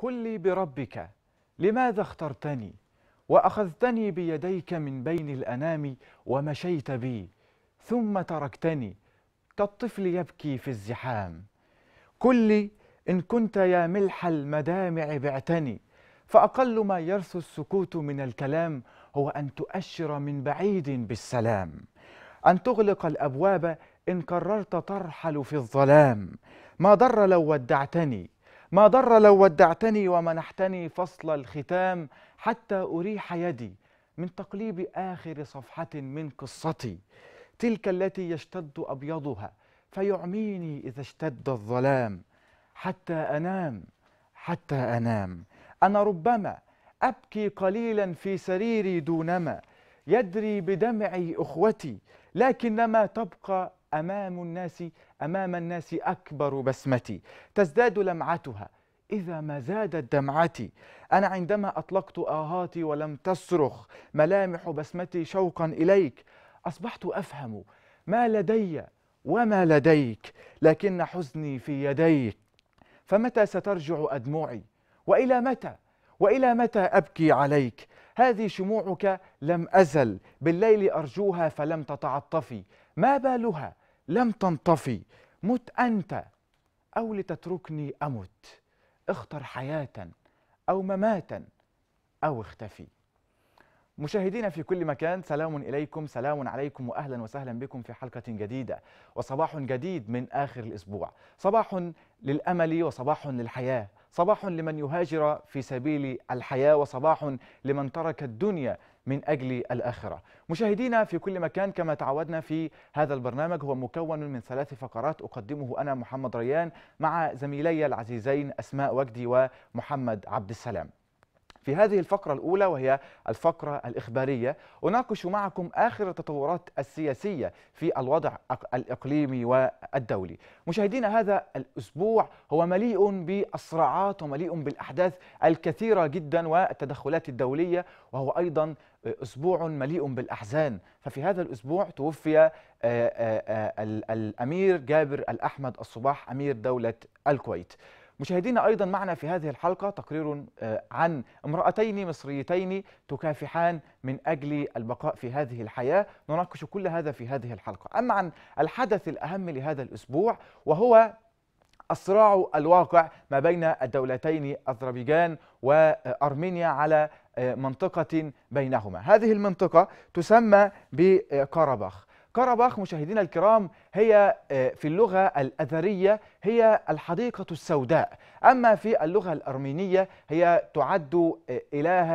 قل لي بربك لماذا اخترتني واخذتني بيديك من بين الانام ومشيت بي ثم تركتني كالطفل يبكي في الزحام قل لي ان كنت يا ملح المدامع بعتني فاقل ما يرثو السكوت من الكلام هو ان تؤشر من بعيد بالسلام ان تغلق الابواب ان قررت ترحل في الظلام ما ضر لو ودعتني ما ضر لو ودعتني ومنحتني فصل الختام حتى أريح يدي من تقليب آخر صفحة من قصتي تلك التي يشتد أبيضها فيعميني إذا اشتد الظلام حتى أنام حتى أنام أنا ربما أبكي قليلا في سريري دونما يدري بدمعي أخوتي لكنما تبقى أمام الناس أمام الناس أكبر بسمتي تزداد لمعتها إذا ما زادت دمعتي أنا عندما أطلقت آهاتي ولم تصرخ ملامح بسمتي شوقا إليك أصبحت أفهم ما لدي وما لديك لكن حزني في يديك فمتى سترجع أدموعي وإلى متى وإلى متى أبكي عليك هذه شموعك لم أزل بالليل أرجوها فلم تتعطفي ما بالها لم تنطفي مت أنت أو لتتركني أمت اختر حياة أو مماتا أو اختفي مشاهدينا في كل مكان سلام إليكم سلام عليكم وأهلا وسهلا بكم في حلقة جديدة وصباح جديد من آخر الأسبوع صباح للأمل وصباح للحياة صباح لمن يهاجر في سبيل الحياة وصباح لمن ترك الدنيا من أجل الآخرة مشاهدينا في كل مكان كما تعودنا في هذا البرنامج هو مكون من ثلاث فقرات أقدمه أنا محمد ريان مع زميلي العزيزين أسماء وجدي ومحمد عبد السلام في هذه الفقرة الأولى وهي الفقرة الإخبارية أناقش معكم آخر التطورات السياسية في الوضع الإقليمي والدولي مشاهدينا هذا الأسبوع هو مليء بالصراعات ومليء بالأحداث الكثيرة جدا والتدخلات الدولية وهو أيضا أسبوع مليء بالأحزان ففي هذا الأسبوع توفي آه، آه، آه، الأمير جابر الأحمد الصباح أمير دولة الكويت مشاهدينا أيضا معنا في هذه الحلقة تقرير عن امرأتين مصريتين تكافحان من أجل البقاء في هذه الحياة نناقش كل هذا في هذه الحلقة أما عن الحدث الأهم لهذا الأسبوع وهو الصراع الواقع ما بين الدولتين أذربيجان وأرمينيا على آه، منطقة بينهما هذه المنطقة تسمى بقرباخ قرباخ مشاهدينا الكرام هي آه، في اللغة الأذرية هي الحديقة السوداء أما في اللغة الأرمينية هي تعد آه، إله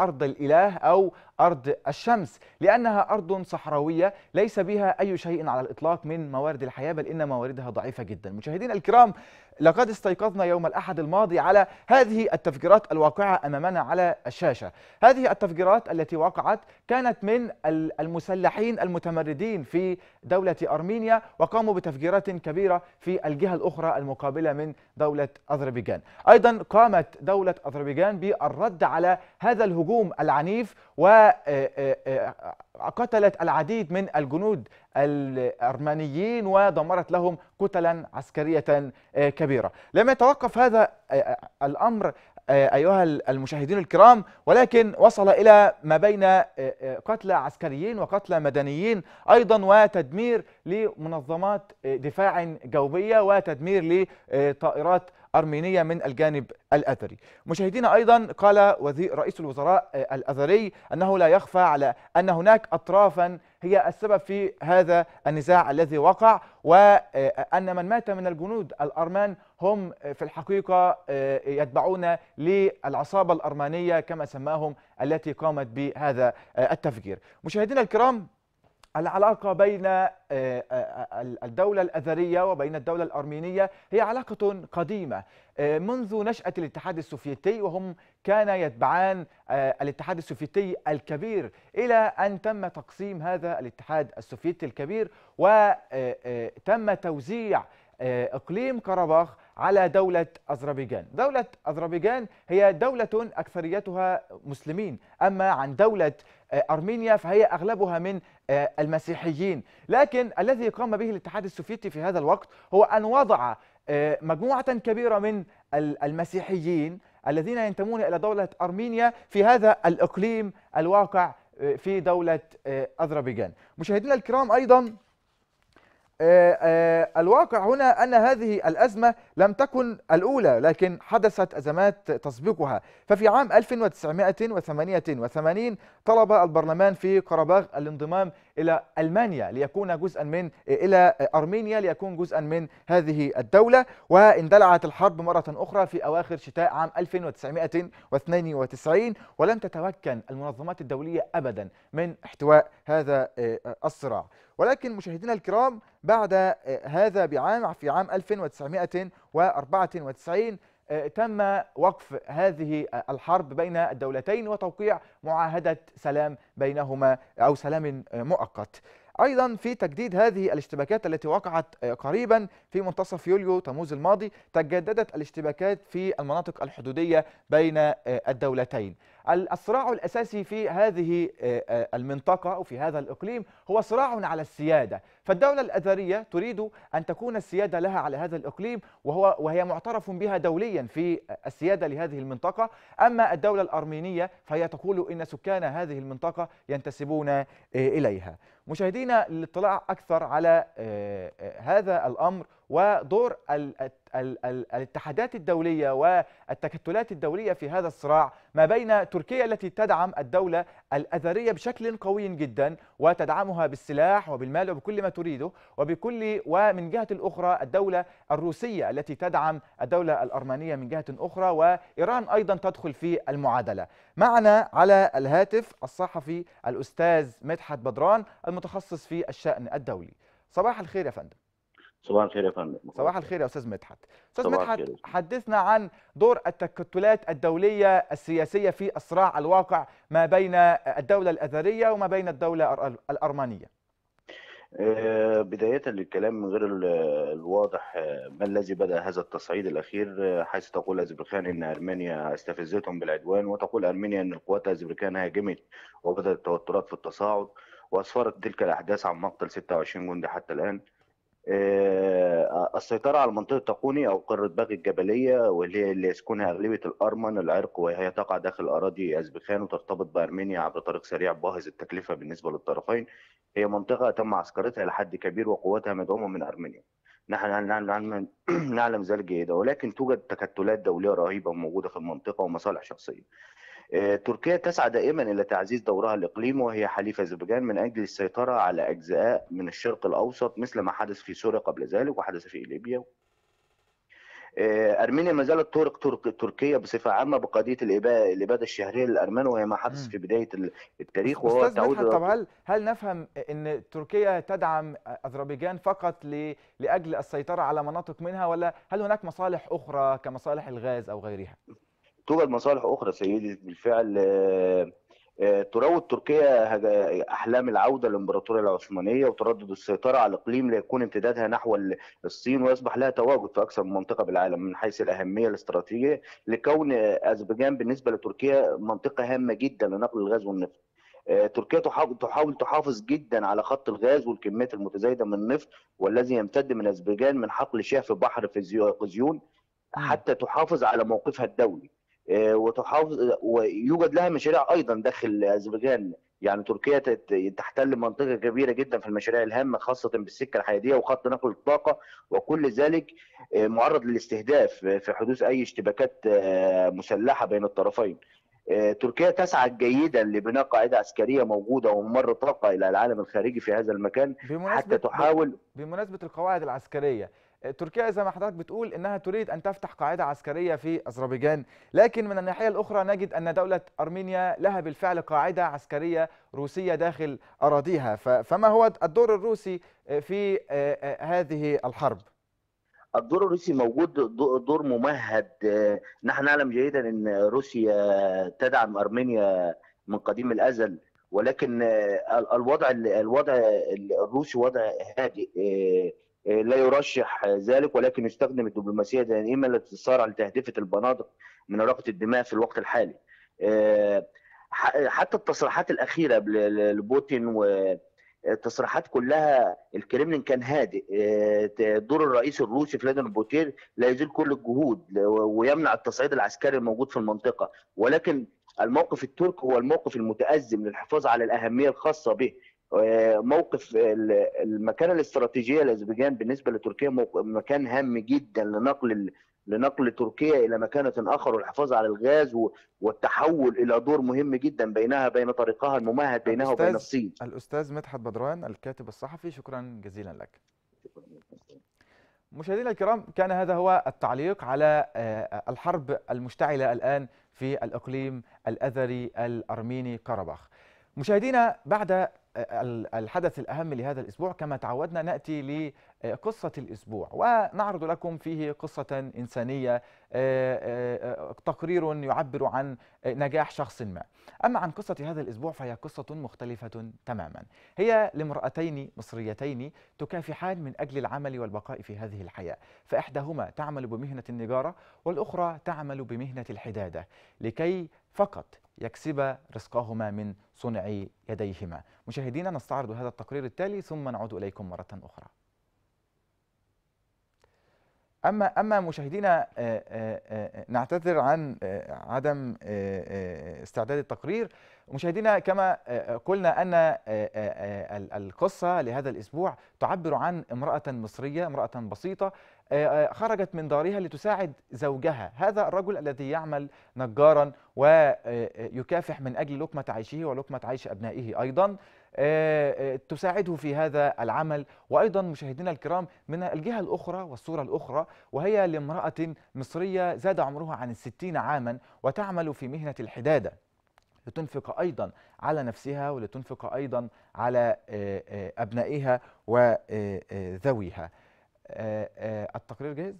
أرض الإله أو أرض الشمس لأنها أرض صحراوية ليس بها أي شيء على الإطلاق من موارد الحياة بل إن مواردها ضعيفة جدا مشاهدينا الكرام لقد استيقظنا يوم الأحد الماضي على هذه التفجيرات الواقعة أمامنا على الشاشة هذه التفجيرات التي وقعت كانت من المسلحين المتمردين في دولة أرمينيا وقاموا بتفجيرات كبيرة في الجهة الأخرى المقابلة من دولة أذربيجان أيضا قامت دولة أذربيجان بالرد على هذا الهجوم العنيف و آه، آه، آه، قتلت العديد من الجنود الأرمانيين ودمرت لهم كتلا عسكرية آه، كبيرة لم يتوقف هذا آه، آه، الأمر أيها المشاهدين الكرام ولكن وصل إلى ما بين قتلى عسكريين وقتلى مدنيين أيضا وتدمير لمنظمات دفاع جوية وتدمير لطائرات أرمينية من الجانب الأثري مشاهدينا أيضا قال وزير رئيس الوزراء آه، الأثري أنه لا يخفى على أن هناك أطرافا هي السبب في هذا النزاع الذي وقع وأن آه، من مات من الجنود الأرمان هم آه، في الحقيقة يتبعون للعصابة الأرمانية كما سماهم التي قامت بهذا التفجير مشاهدينا الكرام العلاقة بين آه، آه، الدولة الأذرية وبين الدولة الأرمينية هي علاقة قديمة آه، منذ نشأة الاتحاد السوفيتي وهم كان يتبعان الاتحاد السوفيتي الكبير إلى أن تم تقسيم هذا الاتحاد السوفيتي الكبير وتم توزيع إقليم قرباخ على دولة أذربيجان دولة أذربيجان هي دولة أكثريتها مسلمين أما عن دولة أرمينيا فهي أغلبها من آه، المسيحيين لكن الذي قام به الاتحاد السوفيتي في هذا الوقت هو أن وضع آه، مجموعة كبيرة من المسيحيين الذين ينتمون إلى دولة أرمينيا في هذا الإقليم الواقع آه، في دولة أذربيجان مشاهدينا الكرام أيضا آه، آه، الواقع هنا أن هذه الأزمة لم تكن الأولى لكن حدثت أزمات تسبقها ففي عام 1988 طلب البرلمان في قرباغ الانضمام إلى ألمانيا ليكون جزءا من إلى أرمينيا ليكون جزءا من هذه الدولة واندلعت الحرب مرة أخرى في أواخر شتاء عام 1992 ولم تتمكن المنظمات الدولية أبدا من احتواء هذا آه، الصراع ولكن مشاهدينا الكرام بعد آه، هذا بعام في عام 1994 آه، تم وقف هذه الحرب بين الدولتين وتوقيع معاهدة سلام بينهما أو سلام مؤقت ايضا في تجديد هذه الاشتباكات التي وقعت آه، قريبا في منتصف يوليو تموز الماضي تجددت الاشتباكات في المناطق الحدوديه بين آه، الدولتين الصراع الاساسي في هذه آه، المنطقه او في هذا الاقليم هو صراع على السياده فالدوله الاذريه تريد ان تكون السياده لها على هذا الاقليم وهو وهي معترف بها دوليا في السياده لهذه المنطقه اما الدوله الارمينيه فهي تقول ان سكان هذه المنطقه ينتسبون اليها مشاهدينا للاطلاع اكثر على آه، آه، هذا الامر ودور ال ال الاتحادات الدولية والتكتلات الدولية في هذا الصراع ما بين تركيا التي تدعم الدولة الأذرية بشكل قوي جدا وتدعمها بالسلاح وبالمال وبكل ما تريده وبكل ومن جهة الأخرى الدولة الروسية التي تدعم الدولة الأرمانية من جهة أخرى وإيران أيضا تدخل في المعادلة معنا على الهاتف الصحفي الأستاذ مدحت بدران المتخصص في الشأن الدولي صباح الخير يا فندم صباح الخير يا فندم صباح الخير يا استاذ مدحت استاذ مدحت حدثنا عن دور التكتلات الدوليه السياسيه في الصراع الواقع ما بين الدوله الاذريه وما بين الدوله الارمنيه آه، بداية للكلام من غير الواضح آه، ما الذي بدأ هذا التصعيد الأخير آه، حيث تقول أذربيجان أن أرمينيا استفزتهم بالعدوان وتقول أرمينيا أن القوات الأذربيجان هاجمت وبدأت التوترات في التصاعد وأسفرت تلك الأحداث عن مقتل 26 جندي حتى الآن آه، السيطرة على منطقة تقوني أو قره باغي الجبلية واللي هي اللي يسكنها أغلبية الأرمن العرق وهي تقع داخل أراضي أذربيجان وترتبط بأرمينيا عبر طريق سريع باهظ التكلفة بالنسبة للطرفين هي منطقة تم عسكرتها إلى حد كبير وقواتها مدعومة من أرمينيا نحن نعلم, نعلم ذلك جيدا إيه؟ ولكن توجد تكتلات دولية رهيبة موجودة في المنطقة ومصالح شخصية آه، تركيا تسعى دائما إلى تعزيز دورها الإقليمي وهي حليف أذربيجان من أجل السيطرة على أجزاء من الشرق الأوسط مثل ما حدث في سوريا قبل ذلك وحدث في ليبيا آه، ارمينيا ما زالت تورق ترك تركيا بصفه عامه بقضيه الاباده الشهريه للارمن وهي ما حدث في بدايه التاريخ وهو تعود طب هل هل نفهم ان تركيا تدعم اذربيجان فقط لاجل السيطره على مناطق منها ولا هل هناك مصالح اخرى كمصالح الغاز او غيرها؟ توجد مصالح اخرى سيدي بالفعل آه، آه، تراود تركيا احلام العوده للامبراطوريه العثمانيه وتردد السيطره على الاقليم ليكون امتدادها نحو الصين ويصبح لها تواجد في اكثر من منطقه بالعالم من حيث الاهميه الاستراتيجيه لكون اذربيجان بالنسبه لتركيا منطقه هامه جدا لنقل الغاز والنفط. آه، تركيا تحاول تحافظ جدا على خط الغاز والكميات المتزايده من النفط والذي يمتد من اذربيجان من حقل شاه في بحر في حتى تحافظ على موقفها الدولي. آه، وتحافظ ويوجد لها مشاريع ايضا داخل اذربيجان يعني تركيا تحتل منطقه كبيره جدا في المشاريع الهامه خاصه بالسكه الحديديه وخط نقل الطاقه وكل ذلك آه، معرض للاستهداف في حدوث اي اشتباكات آه، مسلحه بين الطرفين. تركيا تسعى جيدا لبناء قاعده عسكريه موجوده وممر طاقه الى العالم الخارجي في هذا المكان حتى تحاول بمناسبه القواعد العسكريه تركيا زي ما حضرتك بتقول انها تريد ان تفتح قاعده عسكريه في اذربيجان، لكن من الناحيه الاخرى نجد ان دوله ارمينيا لها بالفعل قاعده عسكريه روسيه داخل اراضيها، فما هو الدور الروسي في آه، آه، هذه الحرب؟ الدور الروسي موجود دور ممهد آه، نحن نعلم جيدا ان روسيا تدعم ارمينيا من قديم الازل ولكن الوضع الوضع الروسي وضع هادئ لا يرشح ذلك ولكن يستخدم الدبلوماسيه دائما للتصارع لتهدفة البنادق من راقه الدماء في الوقت الحالي. آه، حتى التصريحات الاخيره لبوتين والتصريحات كلها الكرملين كان هادئ آه، دور الرئيس الروسي فلاديمير بوتين لا يزيل كل الجهود ويمنع التصعيد العسكري الموجود في المنطقه ولكن الموقف التركي هو الموقف المتأزم للحفاظ على الأهمية الخاصة به موقف المكانه الاستراتيجيه لاذربيجان بالنسبه لتركيا مكان هام جدا لنقل لنقل تركيا الى مكانه اخر والحفاظ على الغاز والتحول الى دور مهم جدا بينها بين طريقها الممهد بينها وبين الصين. الاستاذ مدحت بدران الكاتب الصحفي شكرا جزيلا لك. مشاهدينا الكرام كان هذا هو التعليق على آه، الحرب المشتعله الان في الاقليم الاذري الارميني كرباخ. مشاهدينا بعد الحدث الأهم لهذا الأسبوع كما تعودنا نأتي لقصة الأسبوع ونعرض لكم فيه قصة إنسانية آه، آه، آه، تقرير يعبر عن نجاح شخص ما أما عن قصة هذا الأسبوع فهي قصة مختلفة تماما هي لامرأتين مصريتين تكافحان من أجل العمل والبقاء في هذه الحياة فإحداهما تعمل بمهنة النجارة والأخرى تعمل بمهنة الحدادة لكي فقط يكسبا رزقهما من صنع يديهما مشاهدينا نستعرض هذا التقرير التالي ثم نعود إليكم مرة أخرى اما اما مشاهدينا آه، آه، آه، نعتذر عن عدم استعداد التقرير مشاهدينا كما قلنا ان القصه لهذا الاسبوع تعبر عن امراه مصريه امراه بسيطه آه، آه، خرجت من دارها لتساعد زوجها هذا الرجل الذي يعمل نجارا ويكافح آه، من أجل لقمة عيشه ولقمة عيش أبنائه أيضا تساعده في هذا العمل وأيضا مشاهدينا الكرام من الجهة الأخرى والصورة الأخرى وهي لامرأة مصرية زاد عمرها عن الستين عاما وتعمل في مهنة الحدادة لتنفق أيضا على نفسها ولتنفق أيضا على أبنائها وذويها آه، آه، التقرير جاهز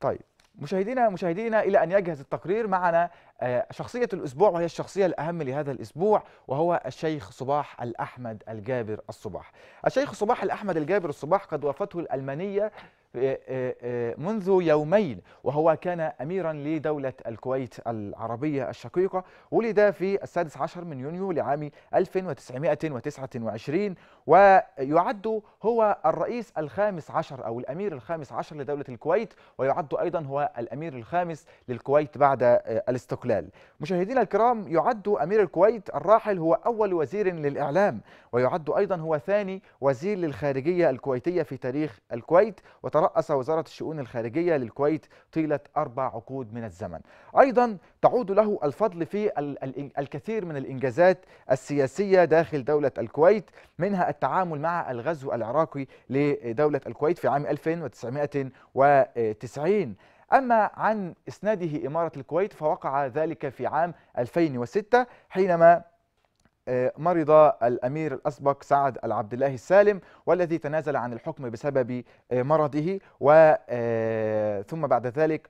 طيب مشاهدينا مشاهدينا الى ان يجهز التقرير معنا آه، شخصية الأسبوع وهي الشخصية الأهم لهذا الأسبوع وهو الشيخ صباح الأحمد الجابر الصباح الشيخ صباح الأحمد الجابر الصباح قد وافته الألمانية آه، آه، منذ يومين وهو كان أميرا لدولة الكويت العربية الشقيقة ولد في السادس عشر من يونيو لعام 1929 ويعد هو الرئيس الخامس عشر أو الأمير الخامس عشر لدولة الكويت ويعد أيضا هو الأمير الخامس للكويت بعد الاستقلال الاستقلال مشاهدينا الكرام يعد أمير الكويت الراحل هو أول وزير للإعلام ويعد أيضا هو ثاني وزير للخارجية الكويتية في تاريخ الكويت وترأس وزارة الشؤون الخارجية للكويت طيلة أربع عقود من الزمن أيضا تعود له الفضل في الكثير من الإنجازات السياسية داخل دولة الكويت منها التعامل مع الغزو العراقي لدولة الكويت في عام 1990 أما عن إسناده إمارة الكويت فوقع ذلك في عام 2006 حينما آه، مرض الأمير الأسبق سعد العبد الله السالم والذي تنازل عن الحكم بسبب آه، مرضه آه، ثم بعد ذلك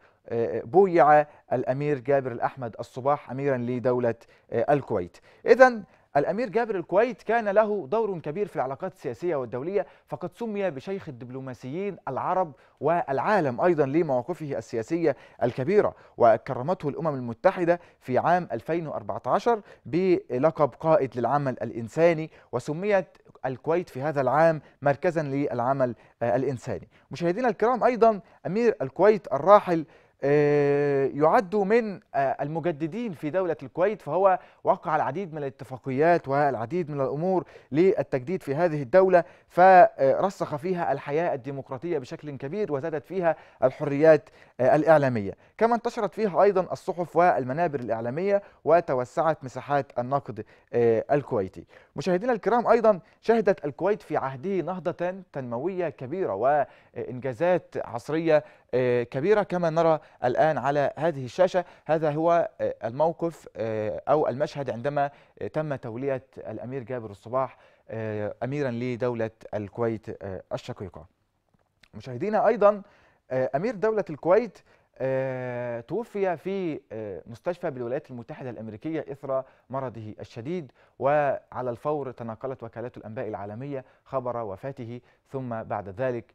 بويع الأمير جابر الأحمد الصباح أميرا لدولة الكويت إذا الأمير جابر الكويت كان له دور كبير في العلاقات السياسية والدولية فقد سمي بشيخ الدبلوماسيين العرب والعالم أيضا لمواقفه السياسية الكبيرة وكرمته الأمم المتحدة في عام 2014 بلقب قائد للعمل الإنساني وسميت الكويت في هذا العام مركزا للعمل الإنساني مشاهدينا الكرام أيضا أمير الكويت الراحل آه، يعد من آه، المجددين في دولة الكويت فهو وقع العديد من الاتفاقيات والعديد من الأمور للتجديد في هذه الدولة فرسخ فيها الحياة الديمقراطية بشكل كبير وزادت فيها الحريات آه، الإعلامية كما انتشرت فيها أيضا الصحف والمنابر الإعلامية وتوسعت مساحات النقد آه، الكويتي مشاهدينا الكرام أيضا شهدت الكويت في عهده نهضة تنموية كبيرة وإنجازات عصرية آه، كبيرة كما نرى الآن على هذه الشاشة هذا هو الموقف أو المشهد عندما تم تولية الأمير جابر الصباح أميرا لدولة الكويت الشقيقة مشاهدينا أيضا آه، امير دوله الكويت آه، توفي في آه، مستشفى بالولايات المتحده الامريكيه اثر مرضه الشديد وعلى الفور تناقلت وكالات الانباء العالميه خبر وفاته ثم بعد ذلك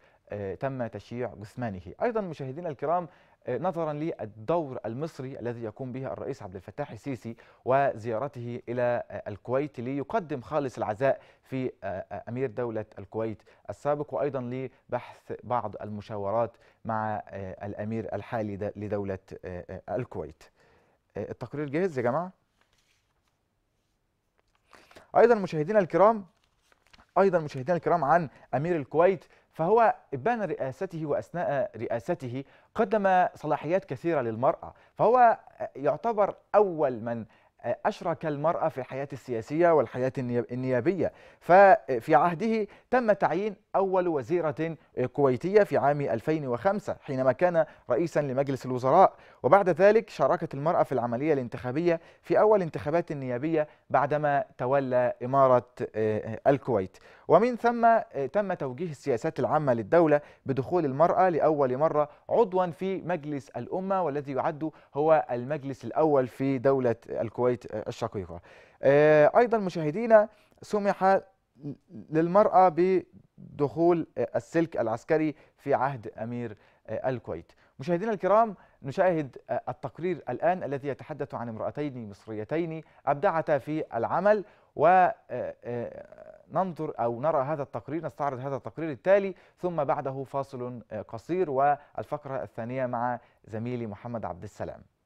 تم تشييع جثمانه ايضا مشاهدينا الكرام نظرا للدور المصري الذي يقوم به الرئيس عبد الفتاح السيسي وزيارته الى الكويت ليقدم خالص العزاء في آه، آه، امير دوله الكويت السابق وايضا لبحث بعض المشاورات مع آه، الامير الحالي لدوله الكويت. التقرير جاهز يا جماعه؟ ايضا مشاهدينا الكرام ايضا مشاهدينا الكرام عن امير الكويت فهو ابان رئاسته واثناء رئاسته قدم صلاحيات كثيره للمراه فهو يعتبر اول من أشرك المرأة في الحياة السياسية والحياة النيابية ففي عهده تم تعيين أول وزيرة كويتية في عام 2005 حينما كان رئيسا لمجلس الوزراء وبعد ذلك شاركت المرأة في العملية الانتخابية في أول انتخابات النيابية بعدما تولى إمارة آه، الكويت ومن ثم آه، تم توجيه السياسات العامة للدولة بدخول المرأة لأول مرة عضوا في مجلس الأمة والذي يعد هو المجلس الأول في دولة الكويت الشوية آه، الشقيقة آه، أيضا مشاهدينا سمح للمرأة بدخول آه، السلك العسكري في عهد أمير الكويت مشاهدينا الكرام نشاهد التقرير الآن الذي يتحدث عن امرأتين مصريتين أبدعتا في العمل وننظر أو نرى هذا التقرير نستعرض هذا التقرير التالي ثم بعده فاصل قصير والفقرة الثانية مع زميلي محمد عبد السلام